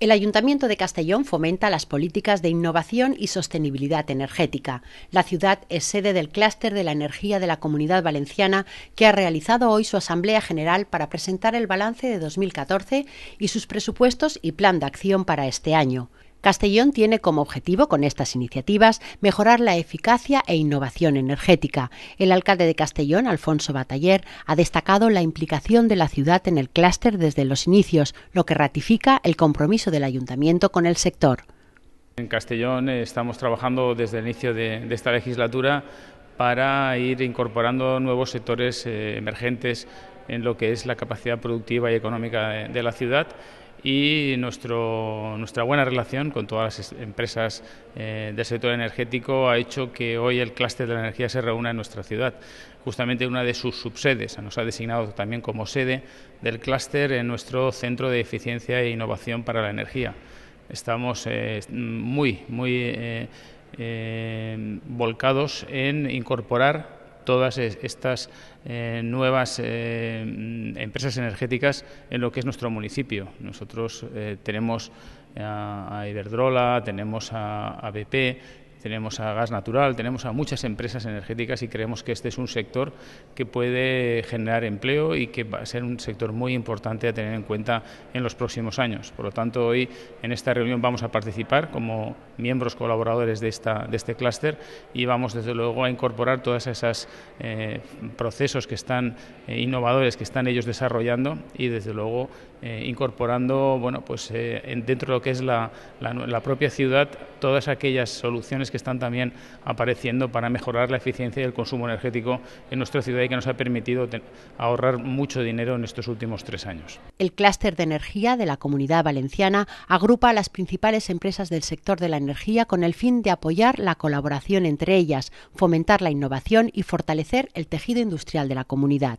El Ayuntamiento de Castellón fomenta las políticas de innovación y sostenibilidad energética. La ciudad es sede del clúster de la energía de la Comunidad Valenciana, que ha realizado hoy su Asamblea General para presentar el balance de 2014 y sus presupuestos y plan de acción para este año. Castellón tiene como objetivo, con estas iniciativas, mejorar la eficacia e innovación energética. El alcalde de Castellón, Alfonso Bataller, ha destacado la implicación de la ciudad en el clúster desde los inicios, lo que ratifica el compromiso del ayuntamiento con el sector. En Castellón estamos trabajando desde el inicio de, esta legislatura para ir incorporando nuevos sectores eh, emergentes en lo que es la capacidad productiva y económica de la ciudad y nuestra buena relación con todas las empresas eh, del sector energético ha hecho que hoy el clúster de la energía se reúna en nuestra ciudad, justamente una de sus subsedes. Nos ha designado también como sede del clúster en nuestro Centro de Eficiencia e Innovación para la Energía. Estamos eh, muy, muy eh, volcados en incorporar todas estas eh, nuevas eh, empresas energéticas en lo que es nuestro municipio. Nosotros eh, tenemos a, Iberdrola, tenemos a, a tenemos a gas natural, tenemos a muchas empresas energéticas y creemos que este es un sector que puede generar empleo y que va a ser un sector muy importante a tener en cuenta en los próximos años. Por lo tanto, hoy en esta reunión vamos a participar como miembros colaboradores de, esta, de este clúster y vamos desde luego a incorporar todos esos eh, procesos que están eh, innovadores que están ellos desarrollando y desde luego eh, incorporando pues, eh, dentro de lo que es la, la, propia ciudad todas aquellas soluciones que están también apareciendo para mejorar la eficiencia y el consumo energético en nuestra ciudad y que nos ha permitido ahorrar mucho dinero en estos últimos tres años. El clúster de energía de la Comunidad Valenciana agrupa a las principales empresas del sector de la energía con el fin de apoyar la colaboración entre ellas, fomentar la innovación y fortalecer el tejido industrial de la comunidad.